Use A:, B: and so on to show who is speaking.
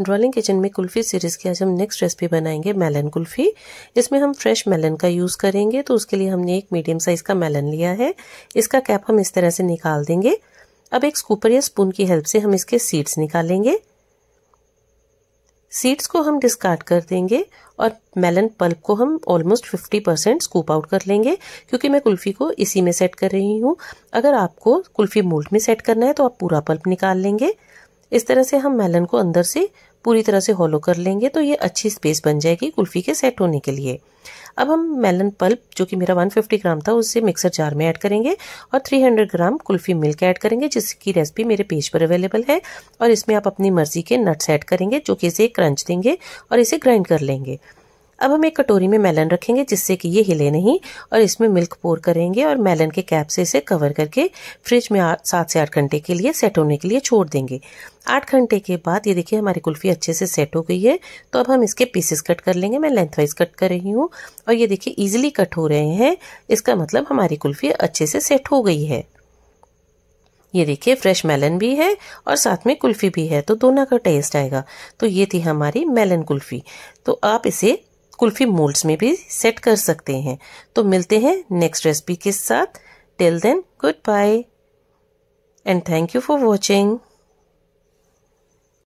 A: ड्रॉलिंग kitchen में kulfi series की आज हम नेक्स्ट रेसिपी बनाएंगे मेलन कुल्फ़ी इसमें हम फ्रेश मेलन का यूज़ करेंगे तो उसके लिए हमने एक मीडियम साइज़ का मेलन लिया है इसका कैप हम इस तरह से निकाल देंगे अब एक स्कूपर या स्पून की हेल्प से हम इसके सीड्स निकालेंगे सीड्स को हम डिस्कार्ड कर देंगे और मेलन पल्प को हम ऑलमोस्ट 50 परसेंट स्कूप आउट कर लेंगे क्योंकि मैं कुल्फ़ी को इसी में सेट कर रही हूँ अगर आपको कुल्फ़ी मोल्ड में सेट करना है तो आप पूरा पल्प निकाल लेंगे इस तरह से हम मेलन को अंदर से पूरी तरह से होलो कर लेंगे तो ये अच्छी स्पेस बन जाएगी कुल्फ़ी के सेट होने के लिए अब हम मेलन पल्प जो कि मेरा 150 ग्राम था उसे मिक्सर जार में ऐड करेंगे और 300 ग्राम कुल्फ़ी मिल्क ऐड करेंगे जिसकी रेसिपी मेरे पेज पर अवेलेबल है और इसमें आप अपनी मर्ज़ी के नट्स ऐड करेंगे जो कि इसे क्रंच देंगे और इसे ग्राइंड कर लेंगे अब हम एक कटोरी में मेलन रखेंगे जिससे कि ये हिले नहीं और इसमें मिल्क पोर करेंगे और मेलन के कैप से इसे कवर करके फ्रिज में सात से आठ घंटे के लिए सेट होने के लिए छोड़ देंगे आठ घंटे के बाद ये देखिए हमारी कुल्फ़ी अच्छे से सेट हो गई है तो अब हम इसके पीसेस कट कर लेंगे मैं लेंथ वाइज कट कर रही हूँ और ये देखिए ईजिली कट हो रहे हैं इसका मतलब हमारी कुल्फ़ी अच्छे से सेट हो गई है ये देखिए फ्रेश मेलन भी है और साथ में कुल्फ़ी भी है तो दोनों का टेस्ट आएगा तो ये थी हमारी मेलन कुल्फ़ी तो आप इसे कुल्फी मोल्ड्स में भी सेट कर सकते हैं तो मिलते हैं नेक्स्ट रेसिपी के साथ till then good bye and thank you for watching